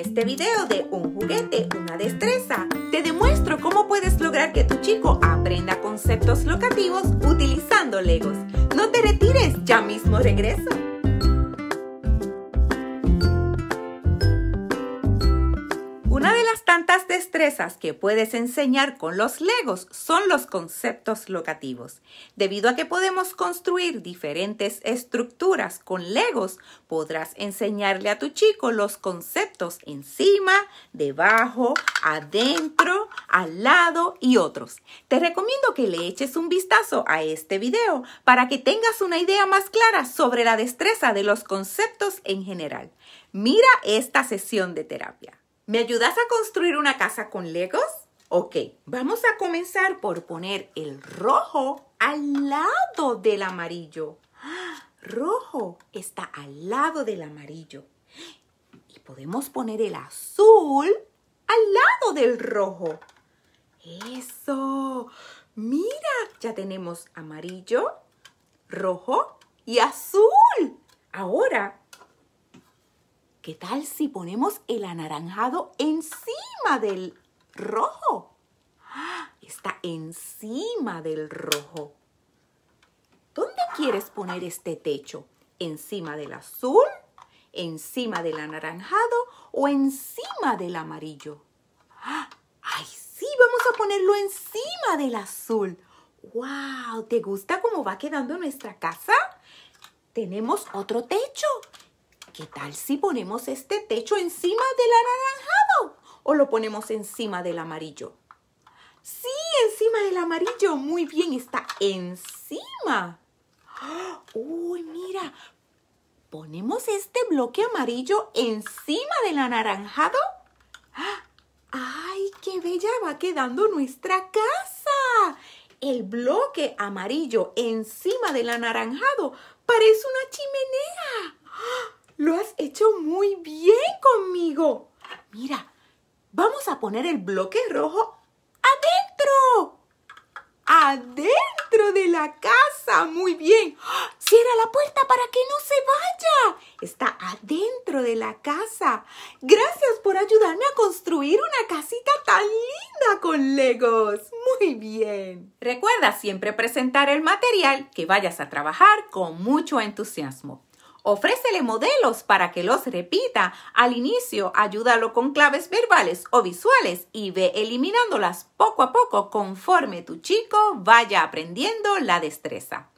este video de un juguete, una destreza, te demuestro cómo puedes lograr que tu chico aprenda conceptos locativos utilizando Legos. No te retires, ya mismo regreso. destrezas que puedes enseñar con los legos son los conceptos locativos. Debido a que podemos construir diferentes estructuras con legos, podrás enseñarle a tu chico los conceptos encima, debajo, adentro, al lado y otros. Te recomiendo que le eches un vistazo a este video para que tengas una idea más clara sobre la destreza de los conceptos en general. Mira esta sesión de terapia. ¿Me ayudas a construir una casa con legos? Ok, vamos a comenzar por poner el rojo al lado del amarillo. Rojo está al lado del amarillo. Y podemos poner el azul al lado del rojo. Eso. Mira, ya tenemos amarillo, rojo y azul. Ahora ¿Qué tal si ponemos el anaranjado encima del rojo? Está encima del rojo. ¿Dónde quieres poner este techo? ¿Encima del azul? ¿Encima del anaranjado? ¿O encima del amarillo? ¡Ah! ¡Ay, sí! Vamos a ponerlo encima del azul. ¡Wow! ¿Te gusta cómo va quedando nuestra casa? Tenemos otro techo. ¿qué tal si ponemos este techo encima del anaranjado? ¿O lo ponemos encima del amarillo? Sí, encima del amarillo. Muy bien, está encima. Uy, mira. ¿Ponemos este bloque amarillo encima del anaranjado? ¡Ay, qué bella va quedando nuestra casa! El bloque amarillo encima del anaranjado parece una chimenea. Lo has hecho muy bien conmigo. Mira, vamos a poner el bloque rojo adentro. Adentro de la casa. Muy bien. Cierra la puerta para que no se vaya. Está adentro de la casa. Gracias por ayudarme a construir una casita tan linda con Legos. Muy bien. Recuerda siempre presentar el material que vayas a trabajar con mucho entusiasmo. Ofrécele modelos para que los repita. Al inicio, ayúdalo con claves verbales o visuales y ve eliminándolas poco a poco conforme tu chico vaya aprendiendo la destreza.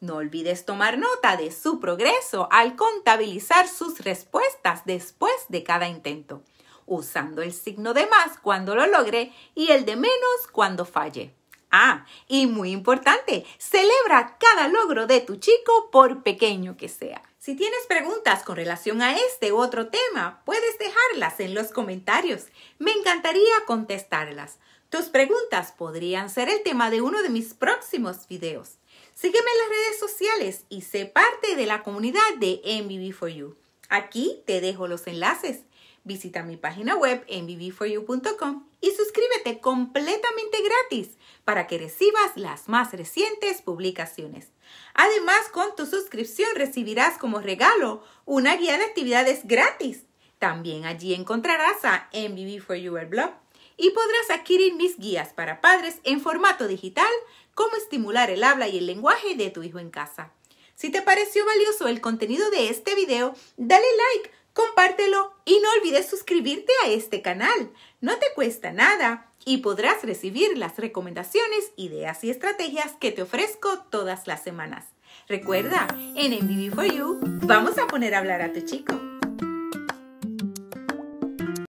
No olvides tomar nota de su progreso al contabilizar sus respuestas después de cada intento, usando el signo de más cuando lo logre y el de menos cuando falle. Ah, y muy importante, celebra cada logro de tu chico por pequeño que sea. Si tienes preguntas con relación a este u otro tema, puedes dejarlas en los comentarios. Me encantaría contestarlas. Tus preguntas podrían ser el tema de uno de mis próximos videos. Sígueme en las redes sociales y sé parte de la comunidad de MVB4U. Aquí te dejo los enlaces. Visita mi página web mbb4u.com y suscríbete completamente gratis para que recibas las más recientes publicaciones. Además, con tu suscripción recibirás como regalo una guía de actividades gratis. También allí encontrarás a MVB for Your Blog y podrás adquirir mis guías para padres en formato digital, cómo estimular el habla y el lenguaje de tu hijo en casa. Si te pareció valioso el contenido de este video, dale like compártelo y no olvides suscribirte a este canal. No te cuesta nada y podrás recibir las recomendaciones, ideas y estrategias que te ofrezco todas las semanas. Recuerda, en MVB 4 u vamos a poner a hablar a tu chico.